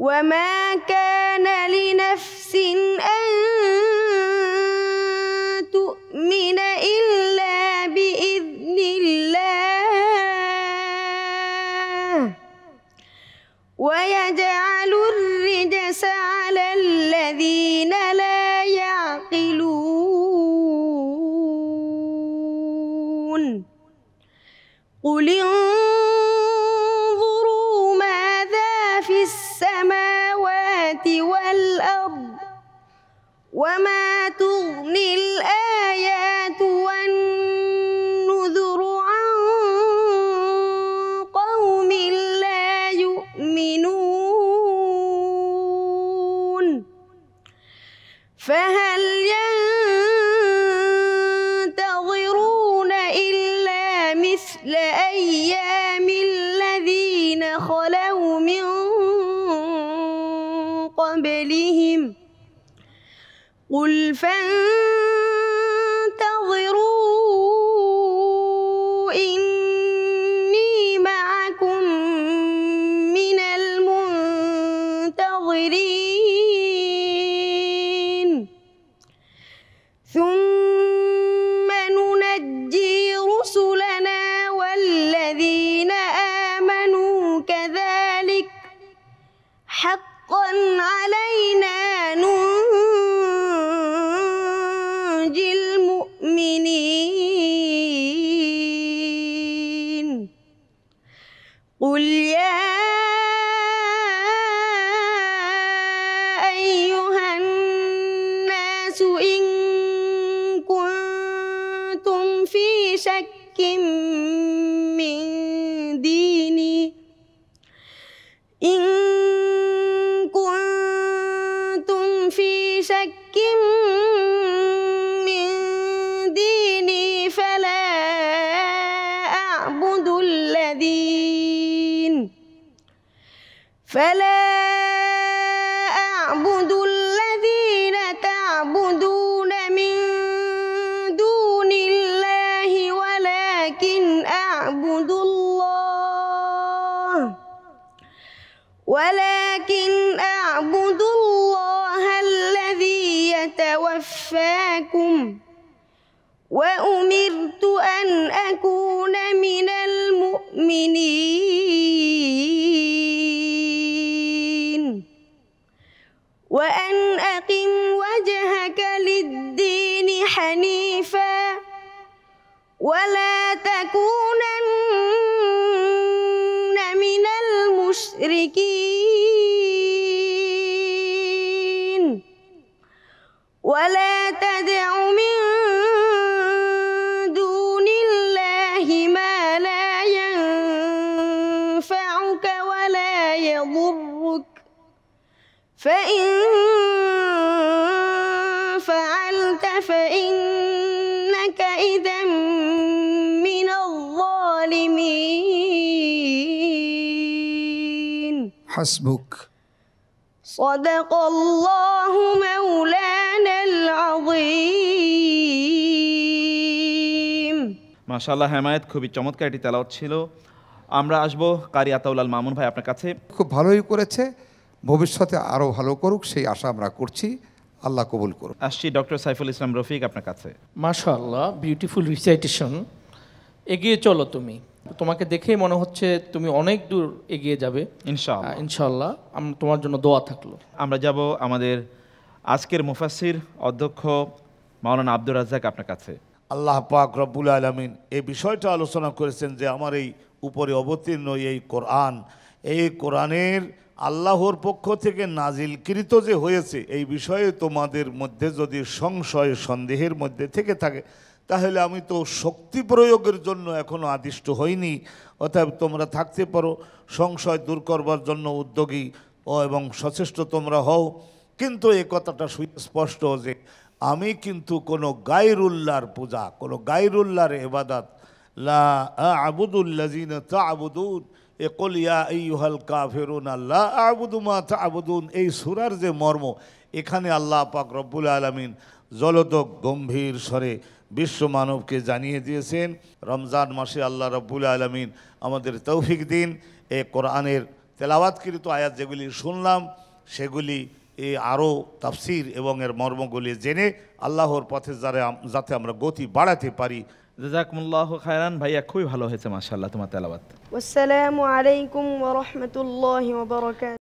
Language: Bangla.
وما كان لنفس أن تؤمن إلا بإذن الله ويجعل الرجس على الذين لا يعقلون قل ان والأرض وما تغني الأرض قل فانتظروا إني معكم من المنتظرين المؤمنين قل يا أيها الناس إن كنتم في شك بعض الذين فلا أعبد الذين تعبدون من دون الله ولكن أعبد الله ولكن أعبد الله الذي يتوفاكم وأمرت أن أكون المؤمنين وأن أقم وجهك للدين حنيفا ولا تكونن من المشركين ولا تدع ربك فإن فعلت فإنك إذا من الظالمين حسبك صدق الله مولانا العظيم মাশাআল্লাহ হেমায়েত খুবই চমৎকার একটি তেলাওয়াত ছিল আমরা আসবো কারি আতাউলাল মামুন ভাই আপনার কাছে খুব ভালোই করেছে ভবিষ্যতে আরও ভালো করুক সেই আশা আমরা করছি আল্লাহ কবুল করুক আসছি ডক্টর সাইফুল ইসলাম রফিক আপনার কাছে আল্লাহ বিউটিফুল রিসাইটেশন এগিয়ে চলো তুমি তোমাকে দেখেই মনে হচ্ছে তুমি অনেক দূর এগিয়ে যাবে ইনশাআল্লাহ ইনশাআল্লাহ তোমার জন্য দোয়া থাকলো আমরা যাব আমাদের আজকের মুফাসির অধ্যক্ষ মাওলানা আব্দুর রাজ্জাক আপনার কাছে আল্লাহ পাক রব্বুল আলমিন এই বিষয়টা আলোচনা করেছেন যে আমার এই উপরে অবতীর্ণ এই কোরআন এই কোরআনের আল্লাহর পক্ষ থেকে নাজিলকৃত যে হয়েছে এই বিষয়ে তোমাদের মধ্যে যদি সংশয় সন্দেহের মধ্যে থেকে থাকে তাহলে আমি তো শক্তি প্রয়োগের জন্য এখনও আদিষ্ট হইনি অর্থাৎ তোমরা থাকতে পারো সংশয় দূর করবার জন্য উদ্যোগী ও এবং সচেষ্ট তোমরা হও কিন্তু এ কথাটা সুস্পষ্ট যে আমি কিন্তু কোনো গাইরুল্লার পূজা কোনো গাইরুল্লার এবাদাত লা আবুদুল্লাজিন তাবুদুন এ কলিয়া ইহাল কাফেরুন আল্লাহ আবুদুমা তাবুদুন এই সুরার যে মর্ম এখানে আল্লাহ পাক রব্বুল আলমিন জলদক গম্ভীর স্বরে বিশ্ব মানবকে জানিয়ে দিয়েছেন রমজান মাসে আল্লাহ রব্বুল আলমিন আমাদের তৌফিক দিন এ কোরআনের তেলাওয়াতকৃত আয়াত যেগুলি শুনলাম সেগুলি এই আরও তাফসির এবং এর মর্মগুলি জেনে আল্লাহর পথে যারা যাতে আমরা গতি বাড়াতে পারি জাজাকমুল্লাহ খায়রান ভাইয়া খুবই ভালো হয়েছে মাশাআল্লাহ তোমার তেলাবাত আসসালামু আলাইকুম ওয়া রাহমাতুল্লাহি ওয়া বারাকাতুহু